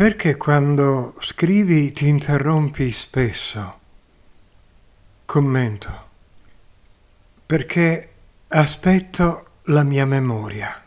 Perché quando scrivi ti interrompi spesso? Commento. Perché aspetto la mia memoria.